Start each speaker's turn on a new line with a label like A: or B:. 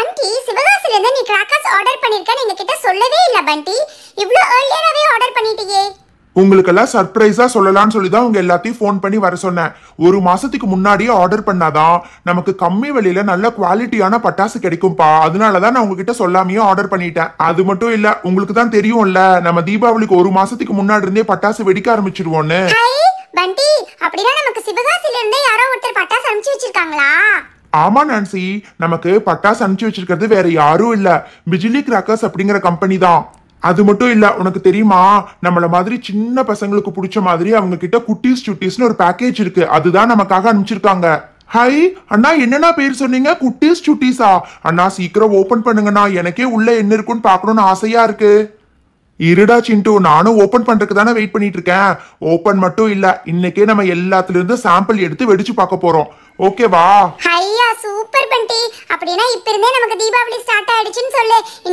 A: பண்டி சிவகாசில இருந்து நீ கிராக்கர்ஸ் ஆர்டர் பண்ணிருக்கேன் எங்ககிட்ட சொல்லவே இல்ல பண்டி இவ்ளோ अर्லியராவே ஆர்டர்
B: பண்ணிட்டியே உங்களுக்கெல்லாம் சர்ப்ரைஸா சொல்லலாம்னு சொல்லி தான் உங்க எல்லாத்தையும் ஃபோன் பண்ணி வர சொன்னேன் ஒரு மாசத்துக்கு முன்னாடியே ஆர்டர் பண்ணாதான் நமக்கு கம்மி வழியில நல்ல குவாலிட்டியான பட்டாசு கிடைக்கும்ப்பா அதனால தான் நான் உங்ககிட்ட சொல்லாமையே ஆர்டர் பண்ணிட்டேன் அது மட்டும் இல்ல உங்களுக்கு தான் தெரியும்ல நம்ம தீபாவளிக்கு ஒரு மாசத்துக்கு முன்னாடி இருந்தே பட்டாசு வெடிக்க ஆரம்பிச்சிருவோன்னு
A: பண்டி அப்படின்னா நமக்கு சிவகாசில இருந்தே யாரோ ஒருத்தர் பட்டாசு அனுப்பிச்சு வச்சிருக்காங்களா
B: ஆமா நான்சி நமக்கு பட்டாசு அனுப்பிச்சு வச்சிருக்கிறது வேற யாரும் இல்ல பிஜிலி கிராக்கர்ஸ் அப்படிங்கிற கம்பெனி தான் அது மட்டும் இல்ல உனக்கு தெரியுமா நம்மள மாதிரி சின்ன பசங்களுக்கு பிடிச்ச மாதிரி அவங்க கிட்ட குட்டீஸ் சுட்டீஸ்னு ஒரு பேக்கேஜ் இருக்கு அதுதான் நமக்காக அனுப்பிச்சிருக்காங்க ஹை அண்ணா என்னென்ன பேர் சொன்னீங்க குட்டீஸ் சுட்டீஸா அண்ணா சீக்கிரம் ஓபன் பண்ணுங்கண்ணா எனக்கே உள்ள என்ன இருக்குன்னு பாக்கணும்னு ஆசையா இருக்கு இருடா சிண்டு நானும் ஓபன் பண்றதுக்கு தானே வெயிட் பண்ணிட்டு இருக்கேன் ஓபன் மட்டும் இல்ல இன்னைக்கே நம்ம எல்லாத்துல இருந்து சாம்பிள் எடுத்து வெடிச்சு பார்க்க போறோம் ஓகேவா
A: ஐயா சூப்பர் பண்டி அப்படினா இப்ப இருந்தே நமக்கு தீபாவளி ஸ்டார்ட் ஆயிடுச்சுன்னு சொல்லு